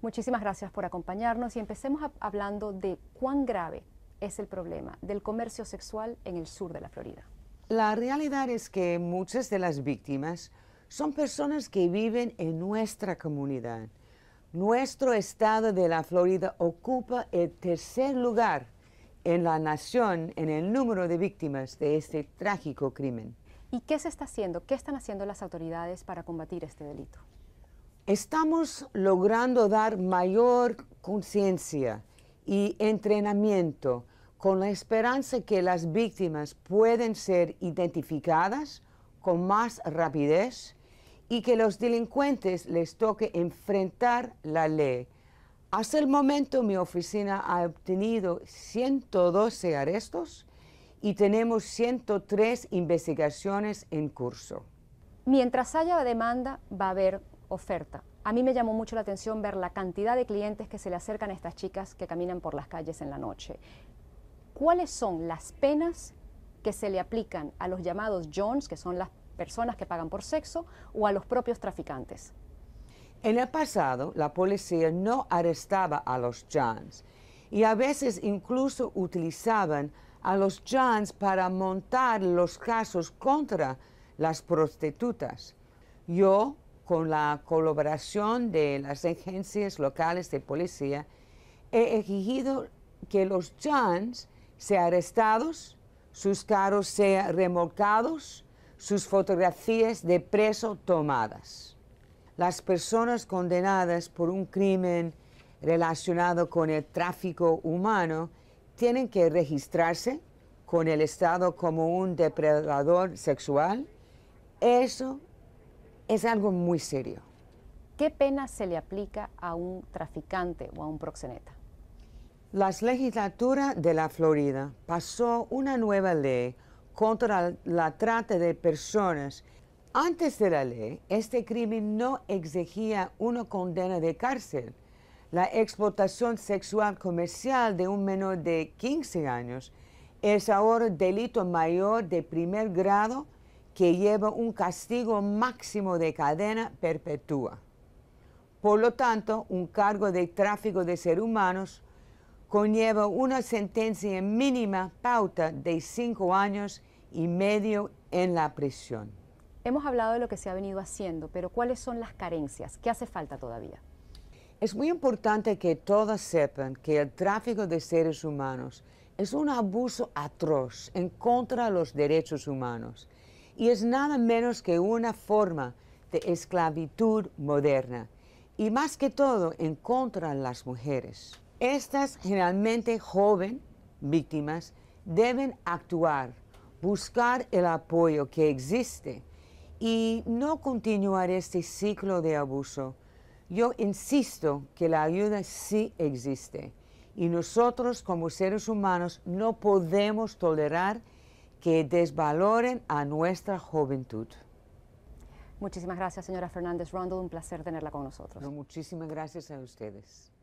Muchísimas gracias por acompañarnos y empecemos hablando de cuán grave es el problema del comercio sexual en el sur de la Florida. La realidad es que muchas de las víctimas son personas que viven en nuestra comunidad. Nuestro estado de la Florida ocupa el tercer lugar en la nación en el número de víctimas de este trágico crimen. ¿Y qué se está haciendo? ¿Qué están haciendo las autoridades para combatir este delito? Estamos logrando dar mayor conciencia y entrenamiento con la esperanza que las víctimas pueden ser identificadas con más rapidez y que los delincuentes les toque enfrentar la ley. Hasta el momento mi oficina ha obtenido 112 arrestos y tenemos 103 investigaciones en curso. Mientras haya demanda, va a haber oferta. A mí me llamó mucho la atención ver la cantidad de clientes que se le acercan a estas chicas que caminan por las calles en la noche. ¿Cuáles son las penas que se le aplican a los llamados jones que son las personas que pagan por sexo, o a los propios traficantes? En el pasado, la policía no arrestaba a los Johns y a veces incluso utilizaban a los Johns para montar los casos contra las prostitutas. Yo con la colaboración de las agencias locales de policía, he exigido que los Johns sean arrestados, sus carros sean remolcados, sus fotografías de preso tomadas. Las personas condenadas por un crimen relacionado con el tráfico humano tienen que registrarse con el Estado como un depredador sexual. Eso es algo muy serio. ¿Qué pena se le aplica a un traficante o a un proxeneta? La legislatura de la Florida pasó una nueva ley contra la, trata de personas. Antes de la ley, este crimen no exigía una condena de cárcel. La explotación sexual comercial de un menor de 15 años es ahora delito mayor de primer grado que lleva un castigo máximo de cadena perpetua. Por lo tanto, un cargo de tráfico de seres humanos conlleva una sentencia mínima pauta de cinco años y medio en la prisión. Hemos hablado de lo que se ha venido haciendo, pero ¿cuáles son las carencias? ¿Qué hace falta todavía? Es muy importante que todos sepan que el tráfico de seres humanos es un abuso atroz en contra de los derechos humanos y es nada menos que una forma de esclavitud moderna y más que todo en contra de las mujeres. Estas generalmente jóvenes víctimas deben actuar, buscar el apoyo que existe y no continuar este ciclo de abuso. Yo insisto que la ayuda sí existe y nosotros como seres humanos no podemos tolerar que desvaloren a nuestra juventud. Muchísimas gracias, señora Fernández Rondón, Un placer tenerla con nosotros. muchísimas gracias a ustedes.